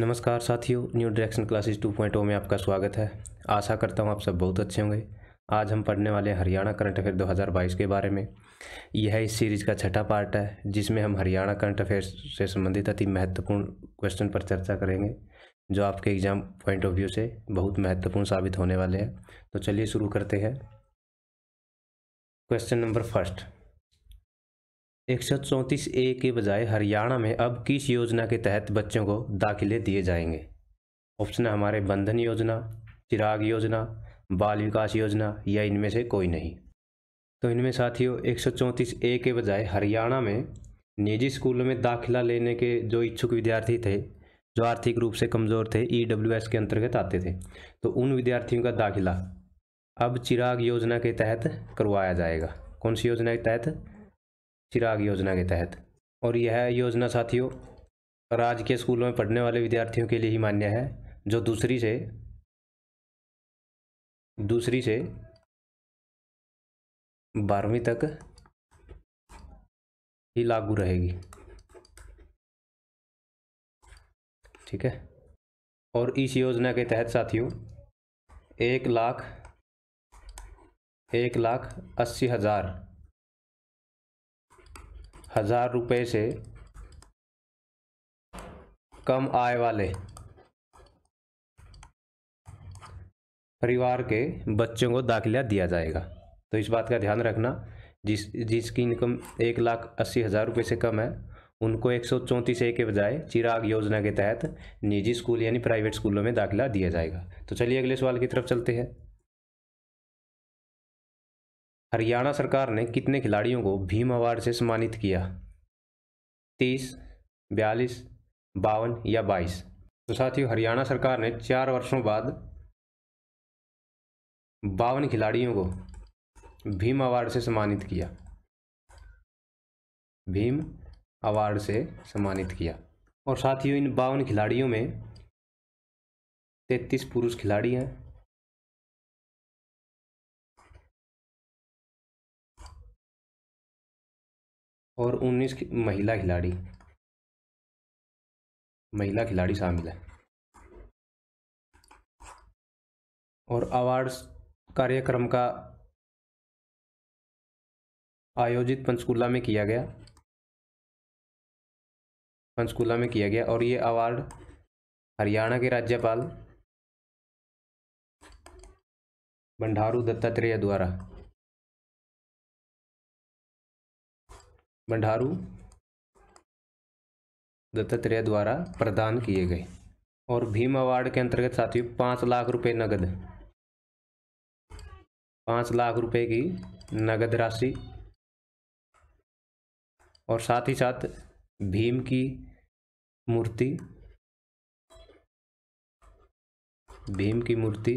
नमस्कार साथियों new direction classes 2.0 में आपका स्वागत है आशा करता हूं आप सब बहुत अच्छे होंगे आज हम पढ़ने वाले हैं हरियाणा करंट अफेयर 2022 के बारे में यह इस सीरीज का छठा पार्ट है जिसमें हम हरियाणा करंट अफेयर से संबंधित अति महत्वपूर्ण क्वेश्चन पर चर्चा करेंगे जो आपके एग्जाम पॉइंट ऑफ व्यू से बहुत महत्वपूर्ण साबित होने वाले हैं तो चलिए शुरू करते हैं क्वेश्चन नंबर फर्स्ट एक सौ चौंतीस ए के बजाय हरियाणा में अब किस योजना के तहत बच्चों को दाखिले दिए जाएंगे ऑप्शन हमारे बंधन योजना चिराग योजना बाल विकास योजना या इनमें से कोई नहीं तो इनमें साथियों एक सौ चौंतीस ए के बजाय हरियाणा में निजी स्कूलों में दाखिला लेने के जो इच्छुक विद्यार्थी थे जो आर्थिक रूप से कमज़ोर थे ई e के अंतर्गत आते थे तो उन विद्यार्थियों का दाखिला अब चिराग योजना के तहत करवाया जाएगा कौन सी योजना के तहत चिराग योजना के तहत और यह योजना साथियों राज्य के स्कूलों में पढ़ने वाले विद्यार्थियों के लिए ही मान्य है जो दूसरी से दूसरी से बारहवीं तक ही लागू रहेगी ठीक है और इस योजना के तहत साथियों एक लाख एक लाख अस्सी हज़ार हज़ार रुपये से कम आय वाले परिवार के बच्चों को दाखिला दिया जाएगा तो इस बात का ध्यान रखना जिस जिसकी इनकम एक लाख अस्सी हज़ार रुपये से कम है उनको एक सौ चौंतीस ए के बजाय चिराग योजना के तहत निजी स्कूल यानी प्राइवेट स्कूलों में दाखिला दिया जाएगा तो चलिए अगले सवाल की तरफ चलते हैं हरियाणा सरकार ने कितने खिलाड़ियों को भीम अवार्ड से सम्मानित किया तीस बयालीस बावन या बाईस तो साथियों हरियाणा सरकार ने चार वर्षों बाद बावन खिलाड़ियों को भीम अवार्ड से सम्मानित किया भीम अवार्ड से सम्मानित किया और साथियों इन बावन खिलाड़ियों में तैतीस पुरुष खिलाड़ी हैं और 19 महिला खिलाड़ी महिला खिलाड़ी शामिल है और अवार्ड्स कार्यक्रम का आयोजित पंचकूला में किया गया पंचकूला में किया गया और ये अवार्ड हरियाणा के राज्यपाल बंडारू दत्तात्रेय द्वारा भंडारू दत्तात्रेय द्वारा प्रदान किए गए और भीम अवार्ड के अंतर्गत साथियों पाँच लाख रुपए नगद पाँच लाख रुपए की नगद राशि और साथ ही साथ भीम की मूर्ति भीम की मूर्ति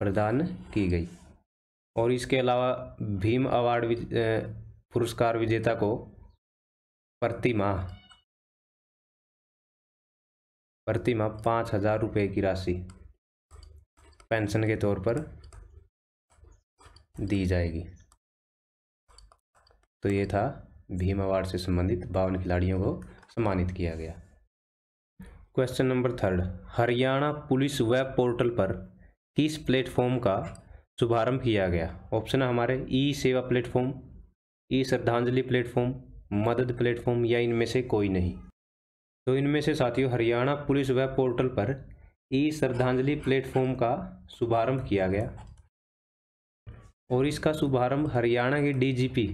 प्रदान की गई और इसके अलावा भीम अवार्ड पुरस्कार विजेता को प्रतिमा प्रतिमा पाँच हजार रुपये की राशि पेंशन के तौर पर दी जाएगी तो ये था भीम अवार्ड से संबंधित बावन खिलाड़ियों को सम्मानित किया गया question number third Haryana police web portal पर किस प्लेटफॉर्म का शुभारंभ किया गया ऑप्शन हमारे ई सेवा प्लेटफॉर्म ई श्रद्धांजलि प्लेटफॉर्म मदद प्लेटफॉर्म या इनमें से कोई नहीं तो इनमें से साथियों हरियाणा पुलिस वेब पोर्टल पर ई श्रद्धांजलि प्लेटफॉर्म का शुभारंभ किया गया और इसका शुभारंभ हरियाणा के डीजीपी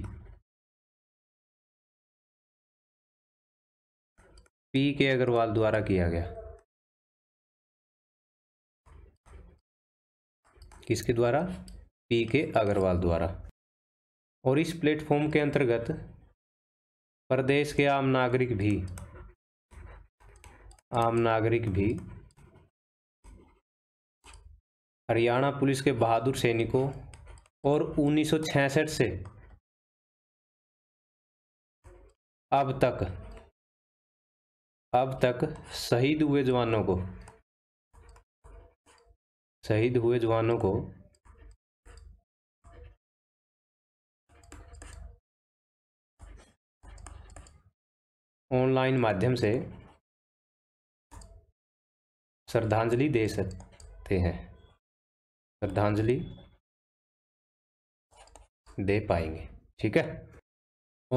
पी के अग्रवाल द्वारा किया गया किसके द्वारा पी के अग्रवाल द्वारा और इस प्लेटफॉर्म के अंतर्गत प्रदेश के आम नागरिक भी आम नागरिक भी हरियाणा पुलिस के बहादुर सैनिकों और 1966 से अब तक अब तक शहीद हुए जवानों को शहीद हुए जवानों को ऑनलाइन माध्यम से श्रद्धांजलि दे सकते हैं श्रद्धांजलि दे पाएंगे ठीक है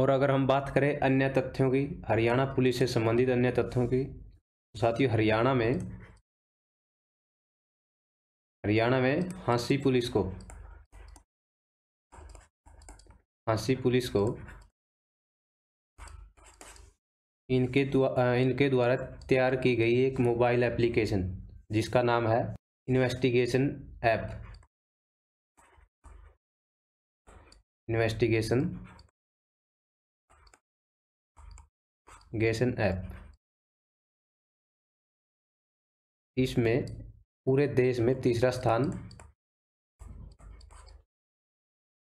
और अगर हम बात करें अन्य तथ्यों की हरियाणा पुलिस से संबंधित अन्य तथ्यों की तो साथियों हरियाणा में हरियाणा में हांसी पुलिस को हांसी पुलिस को इनके इनके द्वारा तैयार की गई एक मोबाइल एप्लीकेशन जिसका नाम है इन्वेस्टिगेशन ऐप इन्वेस्टिगेशन गेशन ऐप इसमें पूरे देश में तीसरा स्थान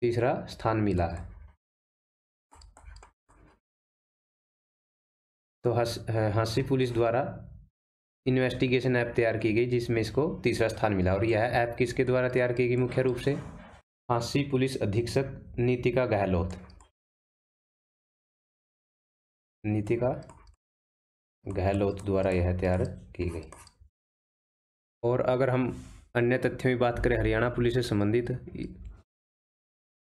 तीसरा स्थान मिला है तो हाँसी पुलिस द्वारा इन्वेस्टिगेशन ऐप तैयार की गई जिसमें इसको तीसरा स्थान मिला और यह ऐप किसके द्वारा तैयार की गई मुख्य रूप से हांसी पुलिस अधीक्षक नीतिका गहलोत नीतिका गहलोत द्वारा यह तैयार की गई और अगर हम अन्य तथ्यों की बात करें हरियाणा पुलिस से संबंधित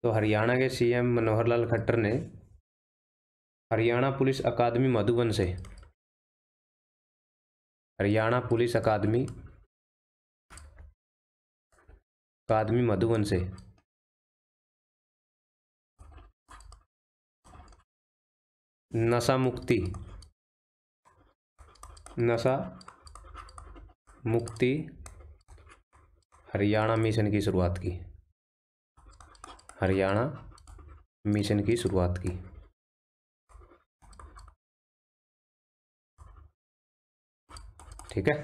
तो हरियाणा के सीएम मनोहर लाल खट्टर ने हरियाणा पुलिस अकादमी मधुबन से हरियाणा पुलिस अकादमी अकादमी मधुबन से नशा मुक्ति नशा मुक्ति हरियाणा मिशन की शुरुआत की हरियाणा मिशन की शुरुआत की ठीक है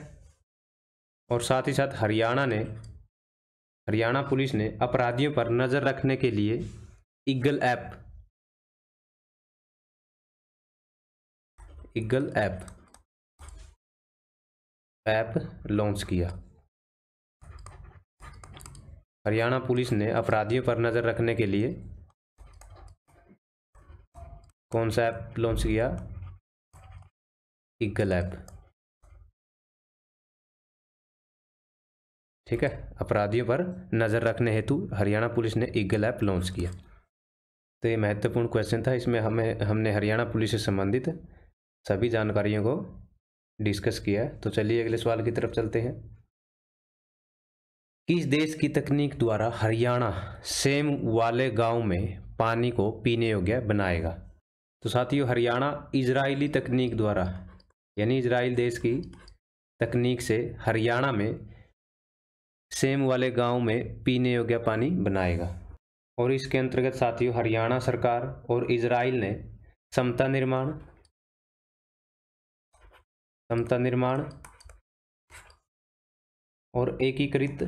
और साथ ही साथ हरियाणा ने हरियाणा पुलिस ने अपराधियों पर नज़र रखने के लिए eagle app eagle app app launch किया हरियाणा पुलिस ने अपराधियों पर नज़र रखने के लिए कौन सा ऐप लॉन्च किया ईगल ऐप ठीक है अपराधियों पर नज़र रखने हेतु हरियाणा पुलिस ने ईगल ऐप लॉन्च किया तो ये महत्वपूर्ण क्वेश्चन था इसमें हमें हमने हरियाणा पुलिस से संबंधित सभी जानकारियों को डिस्कस किया तो चलिए अगले सवाल की तरफ चलते हैं किस देश की तकनीक द्वारा हरियाणा सेम वाले गांव में पानी को पीने योग्य बनाएगा तो साथियों हरियाणा इजरायली तकनीक द्वारा यानी इजराइल देश की तकनीक से हरियाणा में सेम वाले गांव में पीने योग्य पानी बनाएगा और इसके अंतर्गत साथियों हरियाणा सरकार और इसराइल ने समता निर्माण समता निर्माण और एकीकृत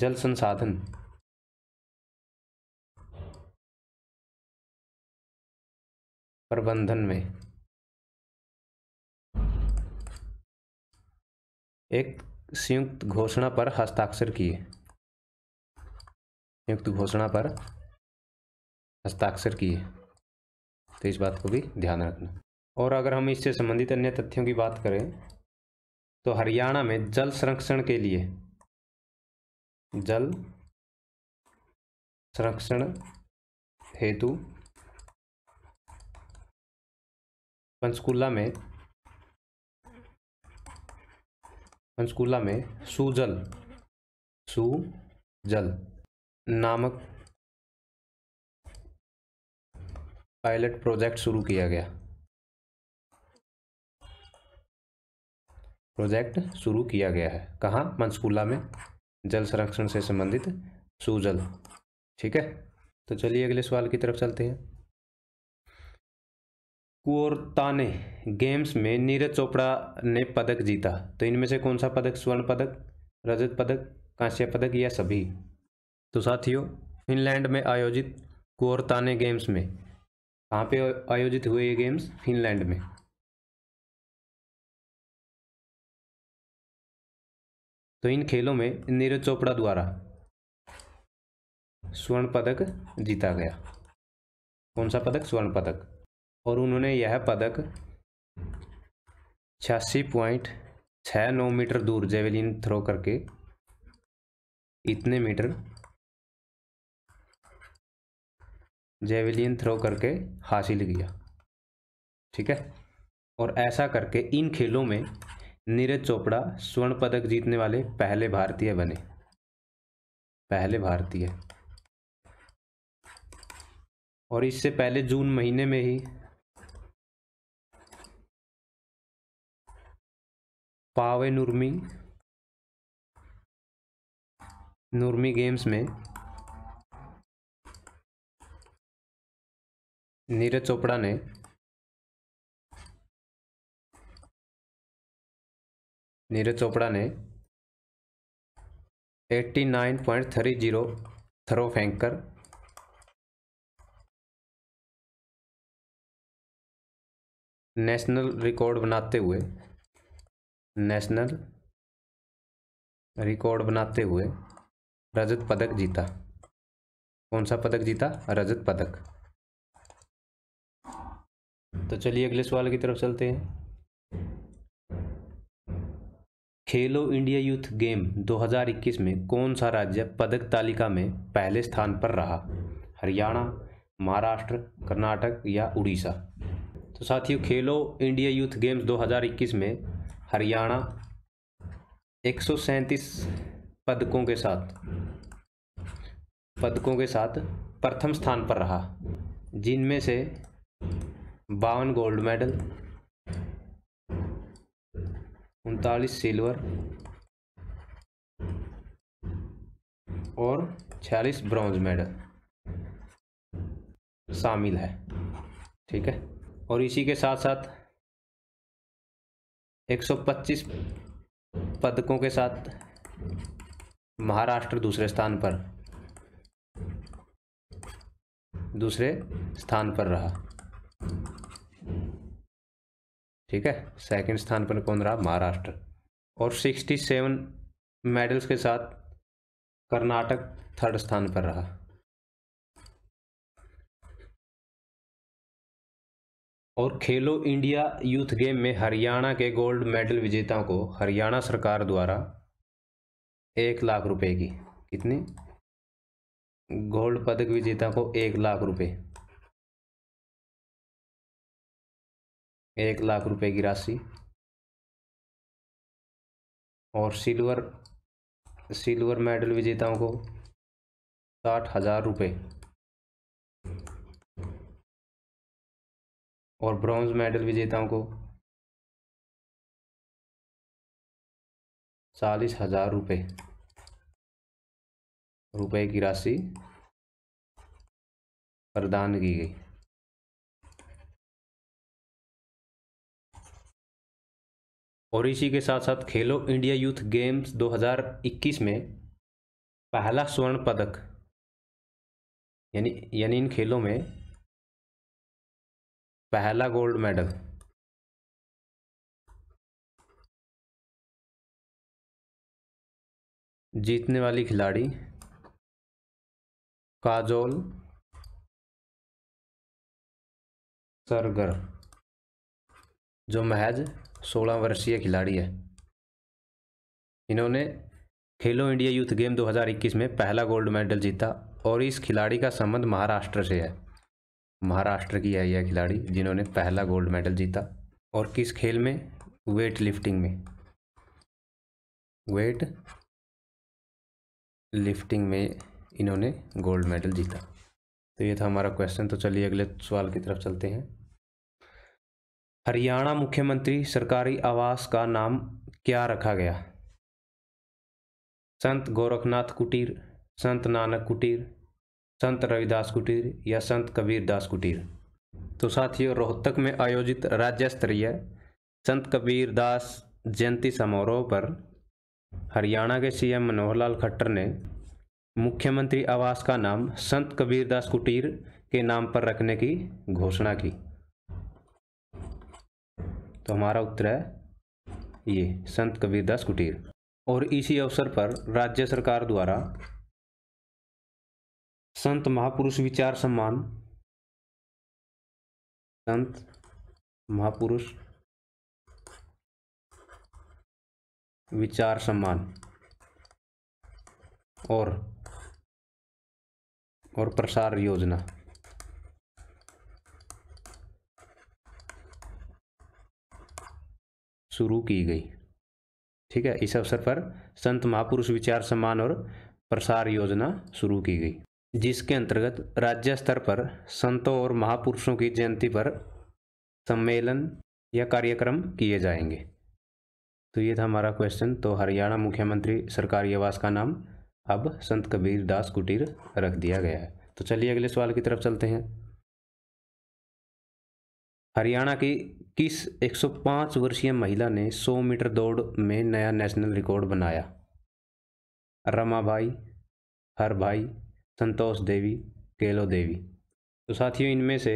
जल संसाधन प्रबंधन में एक संयुक्त घोषणा पर हस्ताक्षर किए संयुक्त घोषणा पर हस्ताक्षर किए तो इस बात को भी ध्यान रखना और अगर हम इससे संबंधित अन्य तथ्यों की बात करें तो हरियाणा में जल संरक्षण के लिए जल संरक्षण हेतु पंचकूला में पंचकूला में सुजल सुजल नामक पायलट प्रोजेक्ट शुरू किया गया प्रोजेक्ट शुरू किया गया है कहाँ पंचकूला में जल संरक्षण से संबंधित सुजल ठीक है तो चलिए अगले सवाल की तरफ चलते हैं कुरताने गेम्स में नीरज चोपड़ा ने पदक जीता तो इनमें से कौन सा पदक स्वर्ण पदक रजत पदक कांस्य पदक या सभी तो साथियों फिनलैंड में आयोजित कुरताने गेम्स में कहाँ पे आयोजित हुए ये गेम्स फिनलैंड में तो इन खेलों में नीरज चोपड़ा द्वारा स्वर्ण पदक जीता गया कौन सा पदक स्वर्ण पदक और उन्होंने यह पदक छियासी पॉइंट छः नौ मीटर दूर जेवलिन थ्रो करके इतने मीटर जेवलिन थ्रो करके हासिल किया ठीक है और ऐसा करके इन खेलों में नीरज चोपड़ा स्वर्ण पदक जीतने वाले पहले भारतीय बने पहले भारतीय और इससे पहले जून महीने में ही पावे नुर्मी नुर्मी गेम्स में नीरज चोपड़ा ने नीरज चोपड़ा ने 89.30 थ्रो फेंककर नेशनल रिकॉर्ड बनाते हुए नेशनल रिकॉर्ड बनाते हुए रजत पदक जीता कौन सा पदक जीता रजत पदक तो चलिए अगले सवाल की तरफ चलते हैं खेलो इंडिया यूथ गेम 2021 में कौन सा राज्य पदक तालिका में पहले स्थान पर रहा हरियाणा महाराष्ट्र कर्नाटक या उड़ीसा तो साथियों खेलो इंडिया यूथ गेम्स 2021 में हरियाणा एक पदकों के साथ पदकों के साथ प्रथम स्थान पर रहा जिनमें से बावन गोल्ड मेडल उनतालीस सिल्वर और छियालीस ब्रॉन्ज मेडल शामिल है ठीक है और इसी के साथ साथ 125 पदकों के साथ महाराष्ट्र दूसरे स्थान पर दूसरे स्थान पर रहा ठीक है सेकंड स्थान पर कौन रहा महाराष्ट्र और 67 मेडल्स के साथ कर्नाटक थर्ड स्थान पर रहा और खेलो इंडिया यूथ गेम में हरियाणा के गोल्ड मेडल विजेताओं को हरियाणा सरकार द्वारा एक लाख रुपए की कितनी गोल्ड पदक विजेता को एक लाख रुपए एक लाख रुपए की राशि और सिल्वर सिल्वर मेडल विजेताओं को साठ हज़ार रुपये और ब्रॉन्ज मेडल विजेताओं को चालीस हजार रुपये रुपये की राशि प्रदान की गई और इसी के साथ साथ खेलो इंडिया यूथ गेम्स 2021 में पहला स्वर्ण पदक यानी यानी इन खेलों में पहला गोल्ड मेडल जीतने वाली खिलाड़ी काजोल सरगर जो महज सोलह वर्षीय खिलाड़ी है इन्होंने खेलो इंडिया यूथ गेम 2021 में पहला गोल्ड मेडल जीता और इस खिलाड़ी का संबंध महाराष्ट्र से है महाराष्ट्र की है यह खिलाड़ी जिन्होंने पहला गोल्ड मेडल जीता और किस खेल में वेट लिफ्टिंग में वेट लिफ्टिंग में इन्होंने गोल्ड मेडल जीता तो ये था हमारा क्वेश्चन तो चलिए अगले सवाल की तरफ चलते हैं हरियाणा मुख्यमंत्री सरकारी आवास का नाम क्या रखा गया संत गोरखनाथ कुटीर संत नानक कुटीर संत रविदास कुटीर या संत कबीर दास कुटीर तो साथियों रोहतक में आयोजित राज्य स्तरीय संत कबीर दास जयंती समारोह पर हरियाणा के सीएम मनोहर लाल खट्टर ने मुख्यमंत्री आवास का नाम संत कबीर दास कुटीर के नाम पर रखने की घोषणा की तो हमारा उत्तर है ये संत कबीर दास कुटीर और इसी अवसर पर राज्य सरकार द्वारा संत महापुरुष विचार सम्मान संत महापुरुष विचार सम्मान और और प्रसार योजना शुरू की गई ठीक है इस अवसर पर संत महापुरुष विचार सम्मान और प्रसार योजना शुरू की गई जिसके अंतर्गत राज्य स्तर पर संतों और महापुरुषों की जयंती पर सम्मेलन या कार्यक्रम किए जाएंगे तो ये था हमारा क्वेश्चन तो हरियाणा मुख्यमंत्री सरकारी आवास का नाम अब संत कबीर दास कुटीर रख दिया गया है तो चलिए अगले सवाल की तरफ चलते हैं हरियाणा की किस 105 वर्षीय महिला ने 100 मीटर दौड़ में नया नेशनल रिकॉर्ड बनाया रमा भाई हर भाई संतोष देवी केलो देवी तो साथियों इनमें से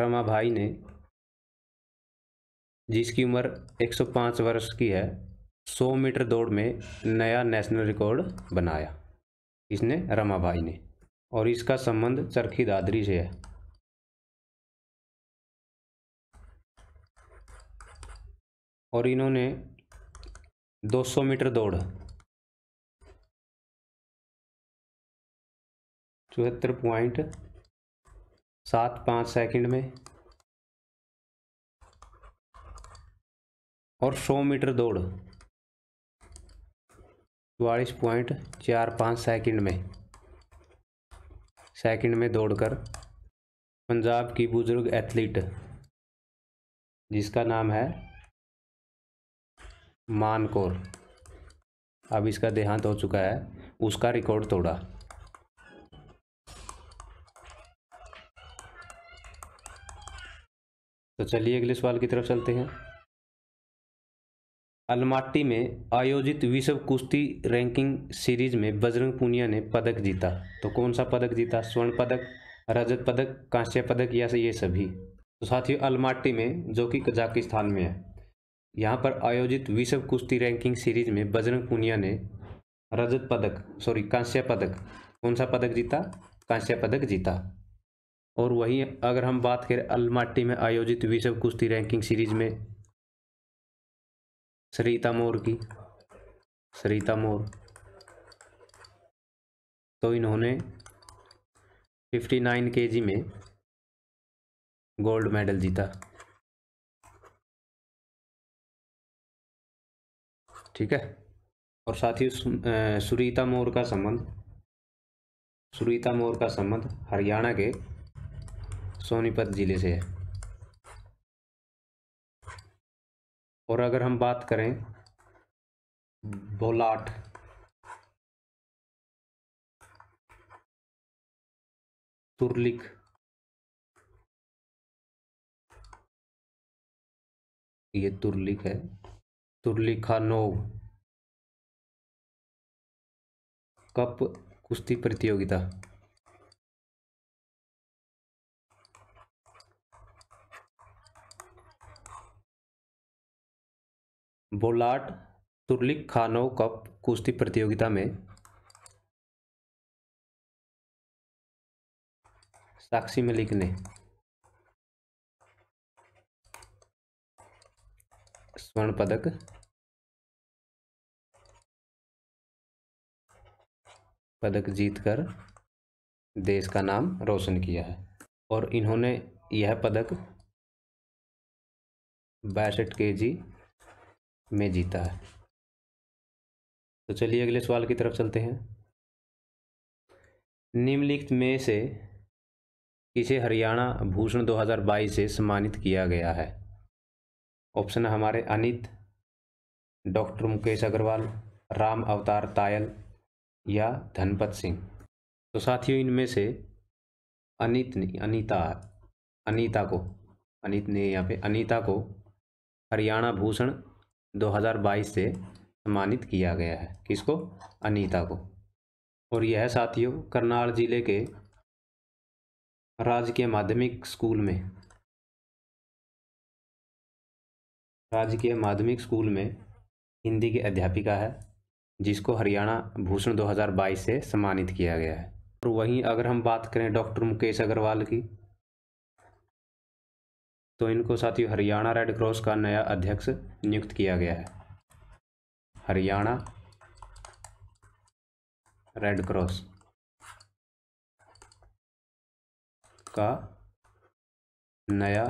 रमा भाई ने जिसकी उम्र 105 वर्ष की है 100 मीटर दौड़ में नया नेशनल रिकॉर्ड बनाया इसने रमा भाई ने और इसका संबंध चरखी दादरी से है और इन्होंने 200 मीटर दौड़ चौहत्तर पॉइंट सात पाँच सेकेंड में और सौ मीटर दौड़ चवालीस पॉइंट चार पाँच सेकेंड में सेकेंड में दौड़कर पंजाब की बुज़ुर्ग एथलीट जिसका नाम है मानकोर अब इसका देहांत हो चुका है उसका रिकॉर्ड तोड़ा तो चलिए अगले सवाल की तरफ चलते हैं अलमाटी में आयोजित विश्व कुश्ती रैंकिंग सीरीज में बजरंग पूनिया ने पदक जीता तो कौन सा पदक जीता स्वर्ण पदक रजत पदक कांस्य पदक या ये सभी तो साथियों अलमाटी में जो कि कजाकिस्तान में है यहाँ पर आयोजित विश्व कुश्ती रैंकिंग सीरीज में बजरंग पूनिया ने रजत पदक सॉरी कांस्य पदक कौन सा पदक जीता कांस्य पदक जीता और वहीं अगर हम बात करें अलमाटी में आयोजित विश्व कुश्ती रैंकिंग सीरीज में सरिता मोर की सरिता मोर तो इन्होंने 59 केजी में गोल्ड मेडल जीता ठीक है और साथ ही सुरीता मोर का संबंध सुरीता मोर का संबंध हरियाणा के सोनीपत ज़िले से है और अगर हम बात करें बोलाट तुर्लिक ये तुर्लिक है तुर्लिखानोव कप कुश्ती प्रतियोगिता बोलाट तुर्लिक खानो कप कुश्ती प्रतियोगिता में साक्षी मलिक ने स्वर्ण पदक पदक जीतकर देश का नाम रोशन किया है और इन्होंने यह पदक बासठ के जी में जीता है तो चलिए अगले सवाल की तरफ चलते हैं निम्नलिखित में से किसे हरियाणा भूषण 2022 से सम्मानित किया गया है ऑप्शन हमारे अनित डॉक्टर मुकेश अग्रवाल राम अवतार तायल या धनपत सिंह तो साथियों इनमें से अनित ने अनीता अनीता को अनित ने यहाँ पे अनीता को हरियाणा भूषण 2022 से सम्मानित किया गया है किसको अनीता को और यह साथियों करनाल जिले के राजकीय माध्यमिक स्कूल में राजकीय माध्यमिक स्कूल में हिंदी की अध्यापिका है जिसको हरियाणा भूषण 2022 से सम्मानित किया गया है और वहीं अगर हम बात करें डॉक्टर मुकेश अग्रवाल की तो इनको साथियों हरियाणा रेड क्रॉस का नया अध्यक्ष नियुक्त किया गया है हरियाणा रेड क्रॉस का नया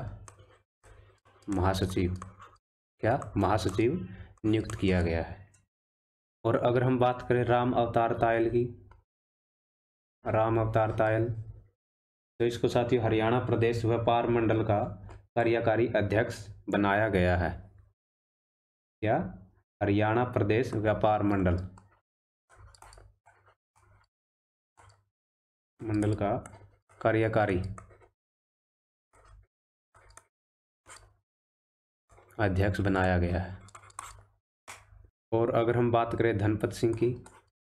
महासचिव क्या महासचिव नियुक्त किया गया है और अगर हम बात करें राम अवतार तायल की राम अवतार तायल तो इसको साथियों हरियाणा प्रदेश व्यापार मंडल का कार्यकारी अध्यक्ष बनाया गया है क्या हरियाणा प्रदेश व्यापार मंडल मंडल का कार्यकारी अध्यक्ष बनाया गया है और अगर हम बात करें धनपत सिंह की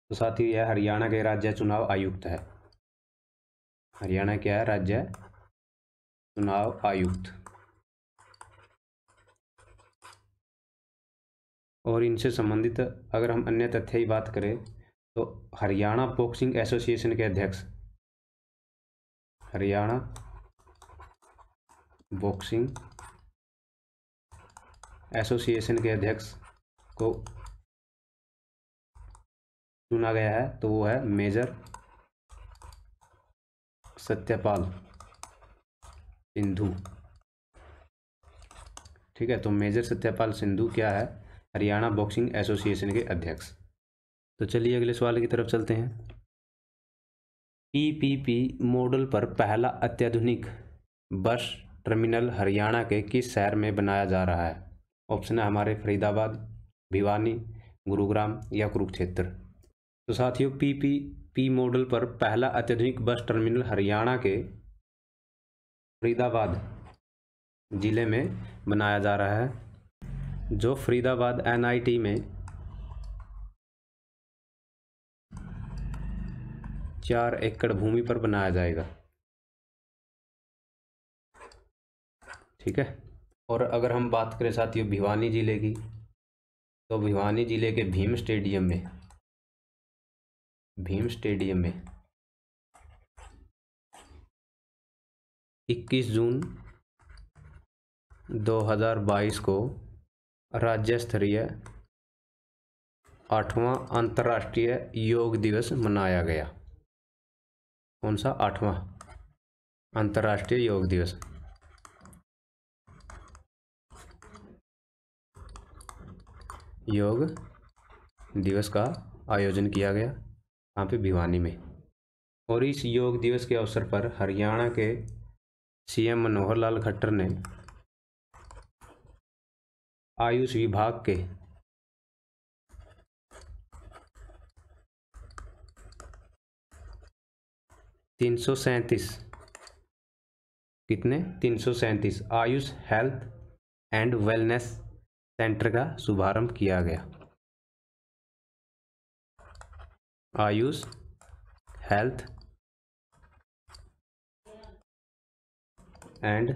तो साथ ही यह हरियाणा के राज्य चुनाव आयुक्त है हरियाणा क्या है राज्य चुनाव आयुक्त और इनसे संबंधित अगर हम अन्य तथ्य की बात करें तो हरियाणा बॉक्सिंग एसोसिएशन के अध्यक्ष हरियाणा बॉक्सिंग एसोसिएशन के अध्यक्ष को चुना गया है तो वो है मेजर सत्यपाल सिंधु ठीक है तो मेजर सत्यपाल सिंधु क्या है हरियाणा बॉक्सिंग एसोसिएशन के अध्यक्ष तो चलिए अगले सवाल की तरफ चलते हैं पीपीपी मॉडल पर पहला अत्याधुनिक बस टर्मिनल हरियाणा के किस शहर में बनाया जा रहा है ऑप्शन है हमारे फरीदाबाद भिवानी गुरुग्राम या कुरुक्षेत्र तो साथियों पी पी पी मॉडल पर पहला अत्याधुनिक बस टर्मिनल हरियाणा के फरीदाबाद ज़िले में बनाया जा रहा है जो फरीदाबाद एनआईटी में चार एकड़ भूमि पर बनाया जाएगा ठीक है और अगर हम बात करें साथियों भिवानी ज़िले की तो भिवानी ज़िले के भीम स्टेडियम में भीम स्टेडियम में 21 जून 2022 को राज्य स्तरीय आठवां अंतर्राष्ट्रीय योग दिवस मनाया गया कौन सा आठवां अंतर्राष्ट्रीय योग दिवस योग दिवस का आयोजन किया गया यहाँ पे भिवानी में और इस योग दिवस के अवसर पर हरियाणा के सीएम मनोहर लाल खट्टर ने आयुष विभाग के तीन सौ सैंतीस कितने तीन सौ सैंतीस Ayush health and wellness centre का शुभारंभ किया गया Ayush health and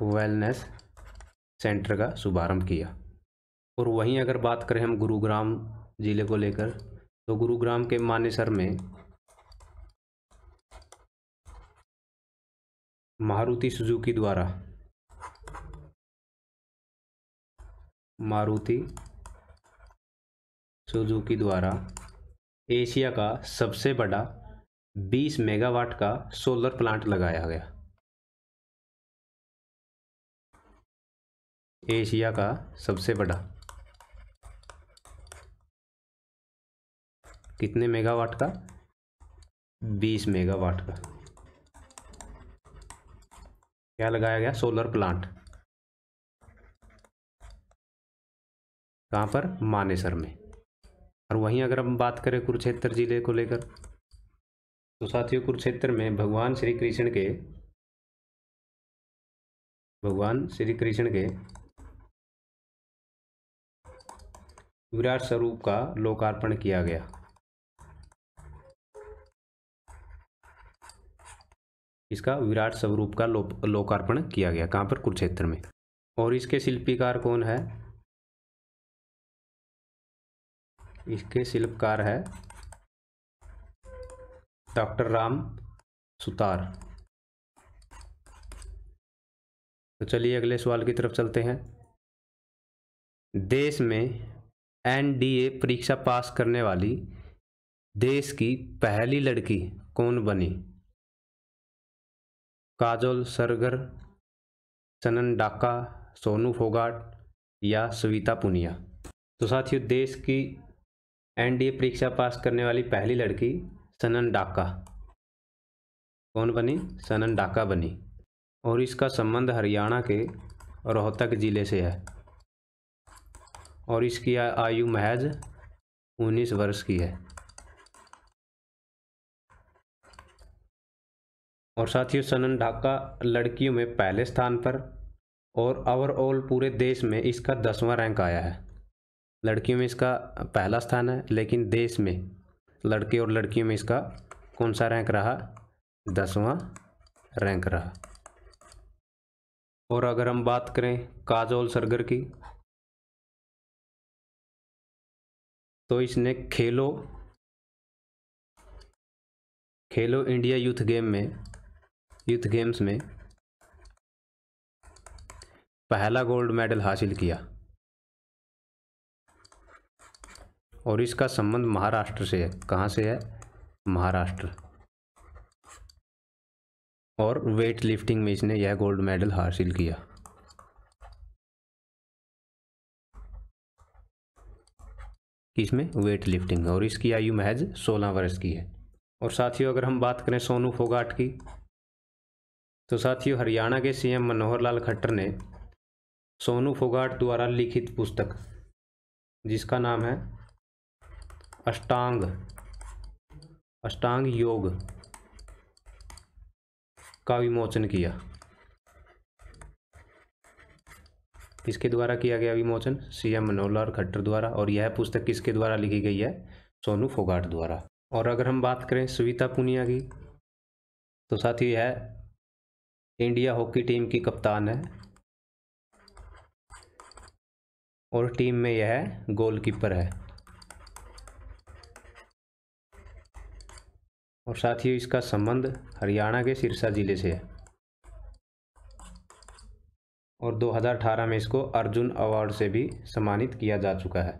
wellness centre का शुभारंभ किया और वहीं अगर बात करें हम गुरुग्राम ज़िले को लेकर तो गुरुग्राम के मानेसर में मारुति सुजुकी द्वारा मारुति सुजुकी द्वारा एशिया का सबसे बड़ा 20 मेगावाट का सोलर प्लांट लगाया गया एशिया का सबसे बड़ा कितने मेगावाट का 20 मेगावाट का क्या लगाया गया सोलर प्लांट कहाँ पर मानेसर में और वहीं अगर हम बात करें कुरुक्षेत्र जिले को लेकर तो साथियों कुरुक्षेत्र में भगवान श्री कृष्ण के भगवान श्री कृष्ण के विराट स्वरूप का लोकार्पण किया गया इसका विराट स्वरूप का लो, लोकार्पण किया गया कहाँ पर कुरुक्षेत्र में और इसके शिल्पीकार कौन है इसके शिल्पकार है डॉक्टर राम सुतार तो चलिए अगले सवाल की तरफ चलते हैं देश में एनडीए परीक्षा पास करने वाली देश की पहली लड़की कौन बनी काजोल सरगर सनन डाका सोनू फोगाट या सविता पुनिया तो साथियों देश की एनडीए परीक्षा पास करने वाली पहली लड़की सनन डाका कौन बनी सनन डाका बनी और इसका संबंध हरियाणा के रोहतक ज़िले से है और इसकी आयु महज उन्नीस वर्ष की है और साथियों सनन ढाका लड़कियों में पहले स्थान पर और ओवरऑल पूरे देश में इसका दसवां रैंक आया है लड़कियों में इसका पहला स्थान है लेकिन देश में लड़के और लड़कियों में इसका कौन सा रैंक रहा दसवां रैंक रहा और अगर हम बात करें काजोल सरगर की तो इसने Khelo Khelo India youth game में यूथ गेम्स में पहला गोल्ड मेडल हासिल किया और इसका संबंध महाराष्ट्र से है कहाँ से है महाराष्ट्र और वेट लिफ्टिंग में इसने यह गोल्ड मेडल हासिल किया इसमें वेट लिफ्टिंग है और इसकी आयु महज सोलह वर्ष की है और साथियों अगर हम बात करें सोनू फोगाट की तो साथियों हरियाणा के सीएम मनोहर लाल खट्टर ने सोनू फोगाट द्वारा लिखित पुस्तक जिसका नाम है अष्टांग अष्टांग योग का विमोचन किया किसके द्वारा किया गया विमोचन सी एम मनोहर लाल खट्टर द्वारा और यह पुस्तक किसके द्वारा लिखी गई है सोनू फोगाट द्वारा और अगर हम बात करें सुविता पुनिया की तो साथ ही यह इंडिया हॉकी टीम की कप्तान है और टीम में यह गोलकीपर है और साथ ही इसका संबंध हरियाणा के सिरसा ज़िले से है और 2018 में इसको अर्जुन अवार्ड से भी सम्मानित किया जा चुका है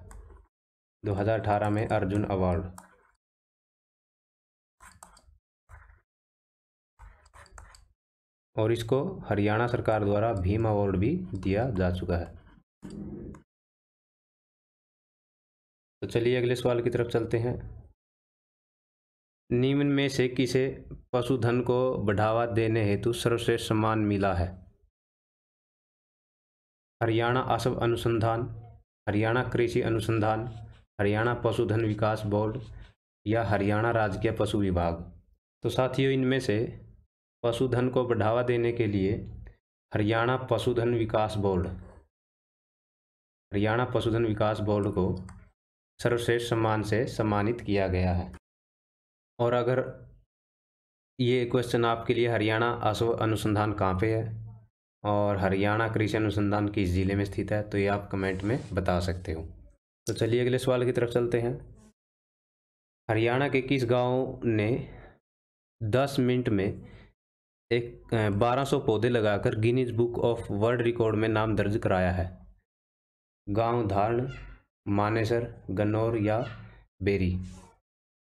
2018 में अर्जुन अवार्ड और इसको हरियाणा सरकार द्वारा भीम अवार्ड भी दिया जा चुका है तो चलिए अगले सवाल की तरफ चलते हैं निम्न में से किसे पशुधन को बढ़ावा देने हेतु सर्वश्रेष्ठ सम्मान मिला है हरियाणा असव अनुसंधान हरियाणा कृषि अनुसंधान हरियाणा पशुधन विकास बोर्ड या हरियाणा राज्य के पशु विभाग तो साथियों इनमें से पशुधन को बढ़ावा देने के लिए हरियाणा पशुधन विकास बोर्ड हरियाणा पशुधन विकास बोर्ड को सर्वश्रेष्ठ सम्मान से सम्मानित किया गया है और अगर ये क्वेश्चन आपके लिए हरियाणा असो अनुसंधान कहाँ पे है और हरियाणा कृषि अनुसंधान किस ज़िले में स्थित है तो ये आप कमेंट में बता सकते हो तो चलिए अगले सवाल की तरफ चलते हैं हरियाणा के किस गांव ने 10 मिनट में एक 1200 पौधे लगाकर Guinness book of world record में नाम दर्ज कराया है गांव धारण मानेसर गन्नौर या बेरी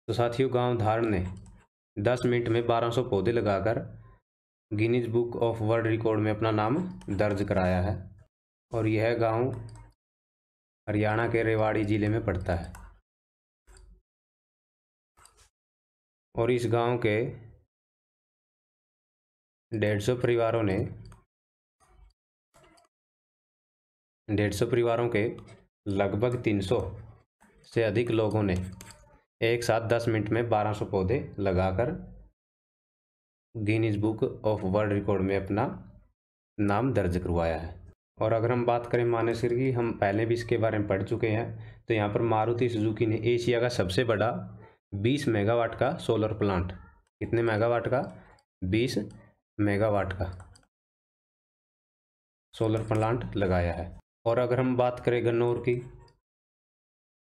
तो साथियों गांव धारण ने 10 मिनट में 1200 पौधे लगाकर Guinness book of world record में अपना नाम दर्ज कराया है और यह गांव हरियाणा के रेवाड़ी ज़िले में पड़ता है और इस गांव के डेढ़ सौ परिवारों ने डेढ़ सौ परिवारों के लगभग तीन सौ से अधिक लोगों ने एक साथ दस मिनट में बारह सौ पौधे लगाकर Guinness book of world record में अपना नाम दर्ज करवाया है और अगर हम बात करें मानेसर की हम पहले भी इसके बारे में पढ़ चुके हैं तो यहाँ पर मारुति सुजुकी ने एशिया का सबसे बड़ा 20 मेगावाट का सोलर प्लांट कितने मेगावाट का 20 मेगावाट का सोलर प्लांट लगाया है और अगर हम बात करें गन्नौर की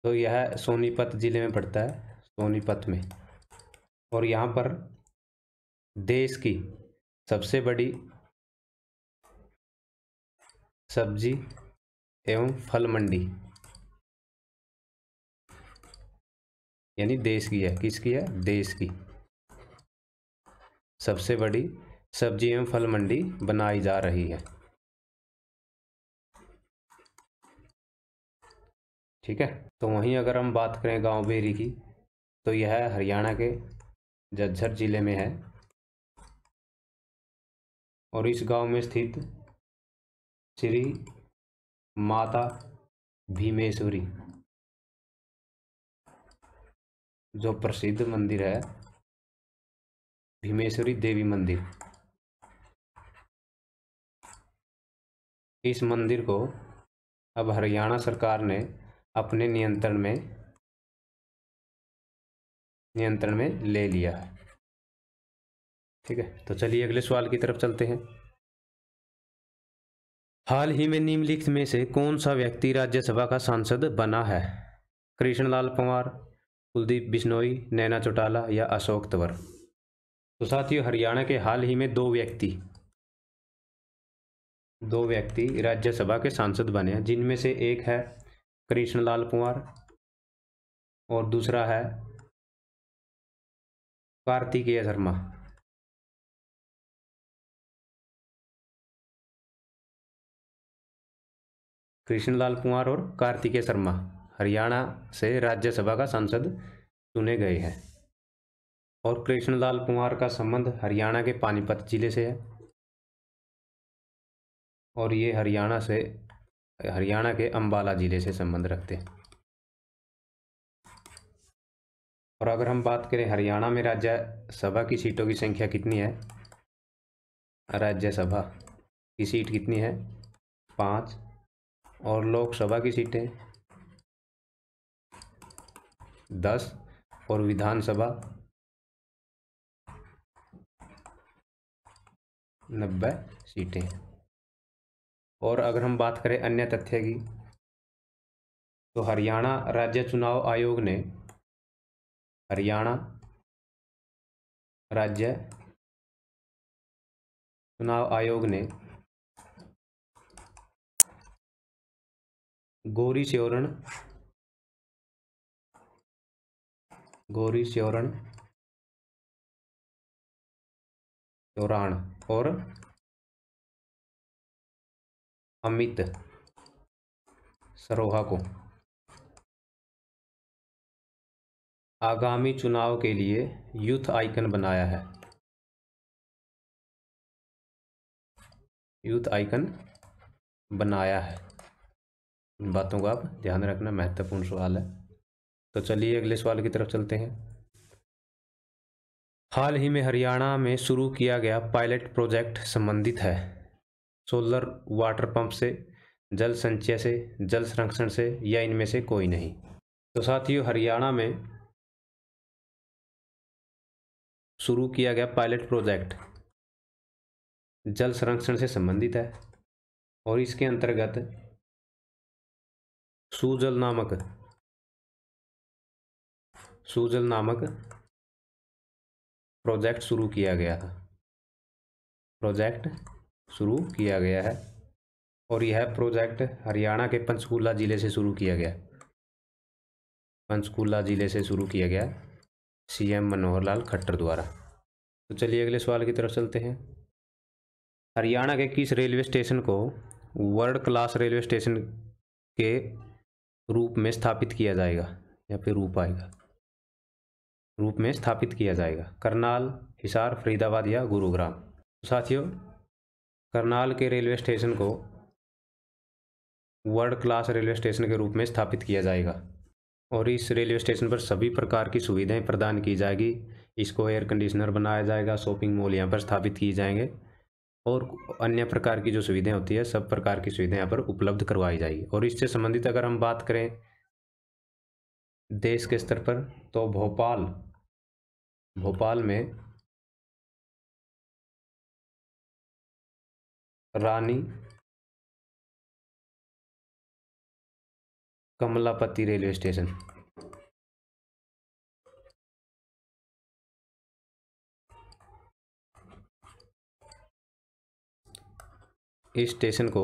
तो यह सोनीपत ज़िले में पड़ता है सोनीपत में और यहाँ पर देश की सबसे बड़ी सब्जी एवं फल मंडी यानी देश की है किसकी है देश की सबसे बड़ी सब्जी एवं फल मंडी बनाई जा रही है ठीक है तो वहीं अगर हम बात करें गांव बेरी की तो यह हरियाणा के झज्जर ज़िले में है और इस गांव में स्थित श्री माता भीमेश्वरी जो प्रसिद्ध मंदिर है भीमेश्वरी देवी मंदिर इस मंदिर को अब हरियाणा सरकार ने अपने नियंत्रण में नियंत्रण में ले लिया है ठीक है तो चलिए अगले सवाल की तरफ चलते हैं हाल ही में निम्नलिखित में से कौन सा व्यक्ति राज्यसभा का सांसद बना है कृष्णलाल पंवार कुलदीप बिश्नोई नैना चौटाला या अशोक तंवर तो साथियों हरियाणा के हाल ही में दो व्यक्ति दो व्यक्ति राज्यसभा के सांसद बने हैं जिनमें से एक है कृष्णलाल पंवार और दूसरा है कार्तिकेय शर्मा कृष्णलाल कुमार और कार्तिकेय शर्मा हरियाणा से राज्यसभा का सांसद चुने गए हैं और कृष्णलाल कुमार का संबंध हरियाणा के पानीपत जिले से है और ये हरियाणा से हरियाणा के अंबाला जिले से संबंध रखते हैं और अगर हम बात करें हरियाणा में राज्यसभा की सीटों की संख्या कितनी है राज्यसभा की सीट कितनी है पाँच और लोकसभा की सीटें दस और विधानसभा नब्बे सीटें और अगर हम बात करें अन्य तथ्य की तो हरियाणा राज्य चुनाव आयोग ने हरियाणा राज्य चुनाव आयोग ने गौरी श्योरण गौरी श्योरण चौराण और अमित सरोहा को आगामी चुनाव के लिए यूथ आइकन बनाया है यूथ आइकन बनाया है इन बातों को आप ध्यान रखना महत्वपूर्ण सवाल है तो चलिए अगले सवाल की तरफ चलते हैं हाल ही में हरियाणा में शुरू किया गया पायलट प्रोजेक्ट संबंधित है सोलर वाटर पंप से जल संचय से जल संरक्षण से या इनमें से कोई नहीं तो साथियों हरियाणा में शुरू किया गया पायलट प्रोजेक्ट जल संरक्षण से संबंधित है और इसके अंतर्गत सूजल नामक सूजल नामक प्रोजेक्ट शुरू किया गया है प्रोजेक्ट शुरू किया गया है और यह प्रोजेक्ट हरियाणा के पंचकूला ज़िले से शुरू किया गया पंचकूला ज़िले से शुरू किया गया सीएम मनोहर लाल खट्टर द्वारा तो चलिए अगले सवाल की तरफ चलते हैं हरियाणा के किस रेलवे स्टेशन को वर्ल्ड क्लास रेलवे स्टेशन के रूप में स्थापित किया जाएगा या फिर रूप आएगा रूप में स्थापित किया जाएगा करनाल हिसार फरीदाबाद या गुरुग्राम साथियों करनाल के रेलवे स्टेशन को वर्ल्ड क्लास रेलवे स्टेशन के रूप में स्थापित किया जाएगा और इस रेलवे स्टेशन पर सभी प्रकार की सुविधाएं प्रदान की जाएगी इसको एयर कंडीशनर बनाया जाएगा शॉपिंग मॉल यहाँ पर स्थापित किए जाएंगे और अन्य प्रकार की जो सुविधाएं होती है सब प्रकार की सुविधाएं यहाँ पर उपलब्ध करवाई जाएगी और इससे संबंधित अगर हम बात करें देश के स्तर पर तो भोपाल भोपाल में रानी कमलापति रेलवे स्टेशन इस स्टेशन को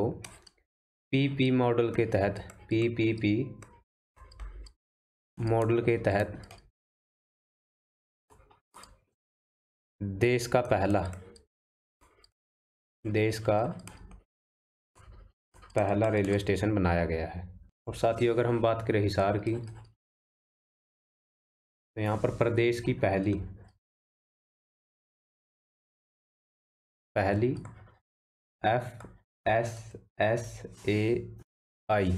पीपी मॉडल के तहत पीपीपी मॉडल के तहत देश का पहला देश का पहला रेलवे स्टेशन बनाया गया है और साथ ही अगर हम बात करें हिसार की तो यहाँ पर प्रदेश की पहली पहली F S S A I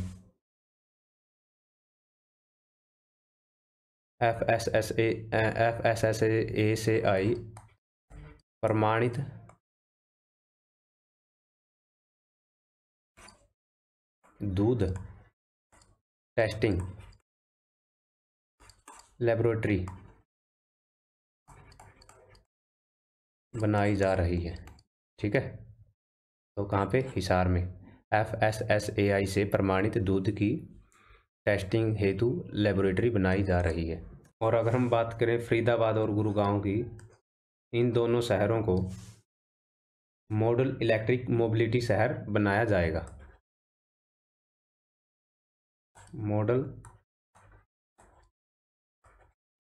F S S A F S S A से आई प्रमाणित दूध टेस्टिंग लेबोरेटरी बनाई जा रही है ठीक है तो कहाँ पे हिसार में F S S A I से प्रमाणित दूध की टेस्टिंग हेतु लेबोरेटरी बनाई जा रही है और अगर हम बात करें फरीदाबाद और गुरुगांव की इन दोनों शहरों को मॉडल इलेक्ट्रिक मोबिलिटी शहर बनाया जाएगा मॉडल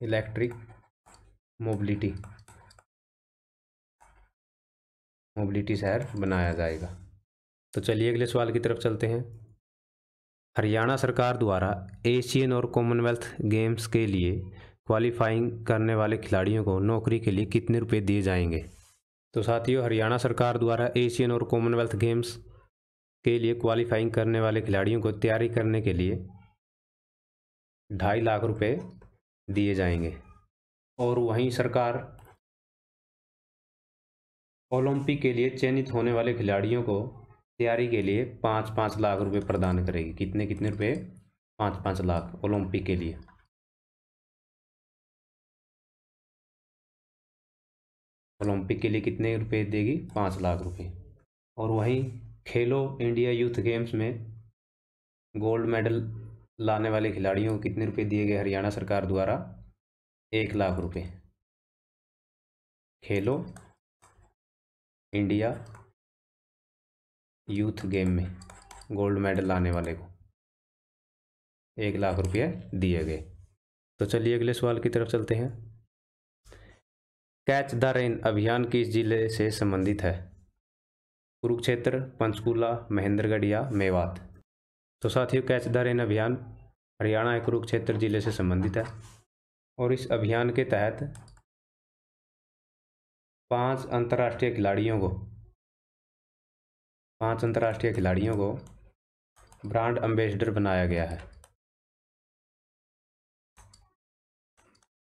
इलेक्ट्रिक मोबिलिटी मोबिलिटी शहर बनाया जाएगा तो चलिए अगले सवाल की तरफ चलते हैं हरियाणा सरकार द्वारा एशियन और कॉमनवेल्थ गेम्स के लिए क्वालिफाइंग करने वाले खिलाड़ियों को नौकरी के लिए कितने रुपए दिए जाएंगे तो साथियों हरियाणा सरकार द्वारा एशियन और कॉमनवेल्थ गेम्स के लिए क्वालिफाइंग करने वाले खिलाड़ियों को तैयारी करने के लिए ढाई लाख रुपए दिए जाएंगे और वहीं सरकार ओलंपिक के लिए चयनित होने वाले खिलाड़ियों को तैयारी के लिए पाँच पाँच लाख रुपए प्रदान करेगी कितने कितने रुपए पाँच पाँच लाख ओलंपिक के लिए ओलंपिक के लिए कितने रुपए देगी पाँच लाख रुपए और वहीं खेलो इंडिया यूथ गेम्स में गोल्ड मेडल लाने वाले खिलाड़ियों को कितने रुपए दिए गए हरियाणा सरकार द्वारा एक लाख रुपए खेलो इंडिया यूथ गेम में गोल्ड मेडल लाने वाले को एक लाख रुपये दिए गए तो चलिए अगले सवाल की तरफ चलते हैं कैच द रेन अभियान किस जिले से संबंधित है कुरुक्षेत्र पंचकूला महेंद्रगढ़ या मेवात तो साथियों कैच द रेन अभियान हरियाणा के कुरुक्षेत्र जिले से संबंधित है और इस अभियान के तहत पांच अंतर्राष्ट्रीय खिलाड़ियों को पांच अंतर्राष्ट्रीय खिलाड़ियों को ब्रांड एम्बेसडर बनाया गया है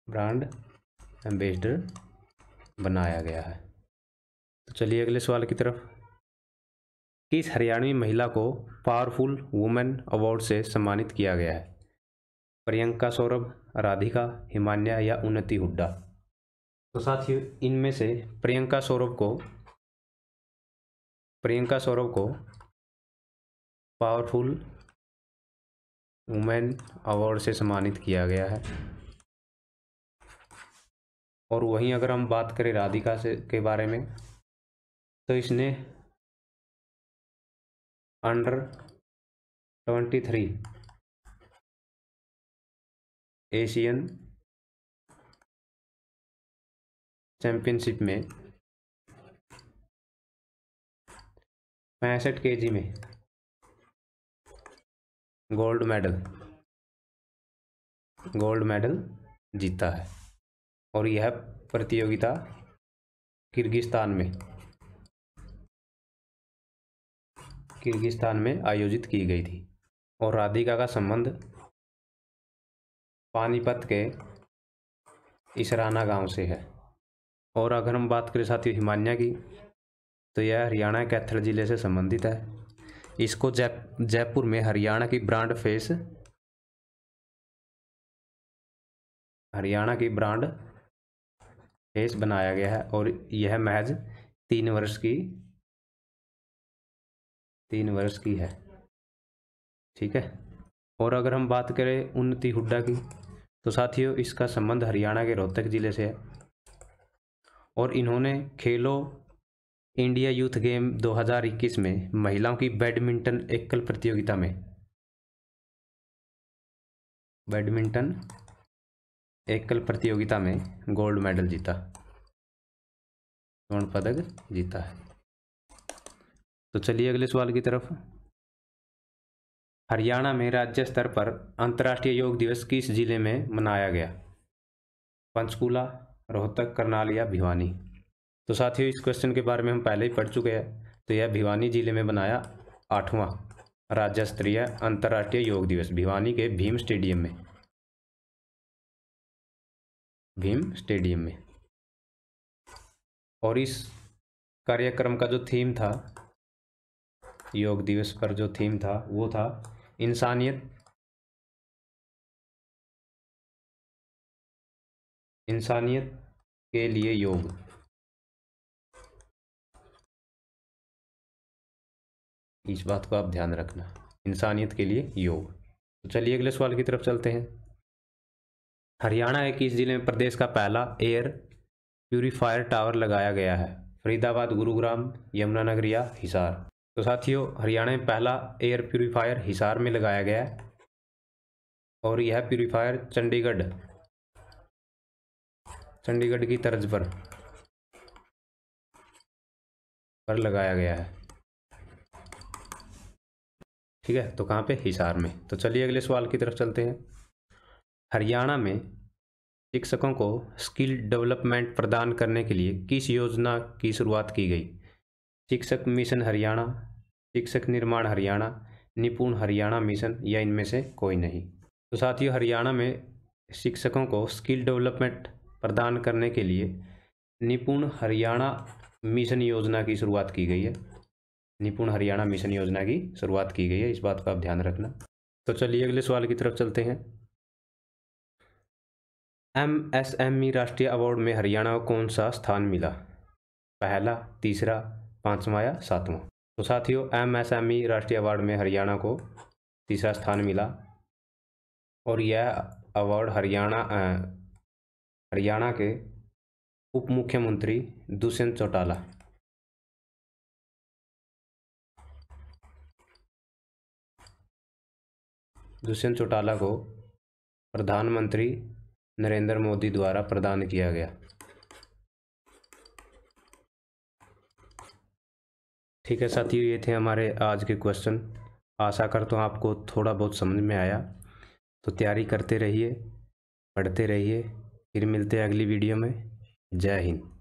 ब्रांड एम्बेसडर बनाया गया है तो चलिए अगले सवाल की तरफ किस हरियाणवी महिला को पावरफुल वुमेन अवार्ड से सम्मानित किया गया है प्रियंका सौरभ राधिका हिमान्या या उन्नति हुड्डा तो साथियों इनमें से प्रियंका सौरभ को प्रियंका सौरभ को पावरफुल वुमेन अवार्ड से सम्मानित किया गया है और वहीं अगर हम बात करें राधिका से के बारे में तो इसने under twenty three Asian championship में पैंसठ के जी में गोल्ड मेडल गोल्ड मेडल जीता है और यह प्रतियोगिता किर्गिस्तान में किर्गिस्तान में आयोजित की गई थी और राधिका का संबंध पानीपत के इसराना गांव से है और अगर हम बात करें साथियों हिमालय की तो यह हरियाणा कैथल ज़िले से संबंधित है इसको जय जयपुर में हरियाणा की ब्रांड फेस हरियाणा की ब्रांड फेस बनाया गया है और यह महज तीन वर्ष की तीन वर्ष की है ठीक है और अगर हम बात करें उन्नति हुड्डा की तो साथियों इसका संबंध हरियाणा के रोहतक ज़िले से है और इन्होंने खेलो इंडिया यूथ गेम 2021 में महिलाओं की बैडमिंटन एकल प्रतियोगिता में बैडमिंटन एकल प्रतियोगिता में गोल्ड मेडल जीता स्वर्ण पदक जीता है तो चलिए अगले सवाल की तरफ हरियाणा में राज्य स्तर पर अंतर्राष्ट्रीय योग दिवस किस जिले में मनाया गया पंचकूला रोहतक करनाल या भिवानी तो साथियों इस क्वेश्चन के बारे में हम पहले ही पढ़ चुके हैं तो यह भिवानी जिले में बनाया आठवां राज्य स्तरीय अंतर्राष्ट्रीय योग दिवस भिवानी के भीम स्टेडियम में भीम स्टेडियम में और इस कार्यक्रम का जो थीम था योग दिवस पर जो थीम था वो था इंसानियत इंसानियत के लिए योग इस बात को आप ध्यान रखना इंसानियत के लिए योग तो चलिए अगले सवाल की तरफ चलते हैं हरियाणा इक्कीस जिले में प्रदेश का पहला एयर प्यूरीफायर टावर लगाया गया है फरीदाबाद गुरुग्राम यमुनानगर या हिसार तो साथियों हरियाणा में पहला एयर प्यूरीफायर हिसार में लगाया गया है और यह प्यूरीफायर चंडीगढ़ चंडीगढ़ की तर्ज पर पर लगाया गया है ठीक है तो कहाँ पे हिसार में तो चलिए अगले सवाल की तरफ चलते हैं हरियाणा में शिक्षकों को स्किल डेवलपमेंट प्रदान करने के लिए किस योजना की शुरुआत की गई शिक्षक मिशन हरियाणा शिक्षक निर्माण हरियाणा निपुण हरियाणा मिशन या इनमें से कोई नहीं तो साथियों हरियाणा में शिक्षकों को स्किल डेवलपमेंट प्रदान करने के लिए निपुण हरियाणा मिशन योजना की शुरुआत की गई है निपुण हरियाणा मिशन योजना की शुरुआत की गई है इस बात का आप ध्यान रखना तो चलिए अगले सवाल की तरफ चलते हैं एम एस एम ई राष्ट्रीय अवार्ड में हरियाणा को कौन सा स्थान मिला पहला तीसरा पाँचवा या सातवां तो साथियों एम एस एम ई राष्ट्रीय अवार्ड में हरियाणा को तीसरा स्थान मिला और यह अवार्ड हरियाणा हरियाणा के उप मुख्यमंत्री दुष्यंत चौटाला दुष्यंत चौटाला को प्रधानमंत्री नरेंद्र मोदी द्वारा प्रदान किया गया ठीक है साथियों ये थे हमारे आज के क्वेश्चन आशा करता हूँ आपको थोड़ा बहुत समझ में आया तो तैयारी करते रहिए पढ़ते रहिए फिर मिलते हैं अगली वीडियो में जय हिंद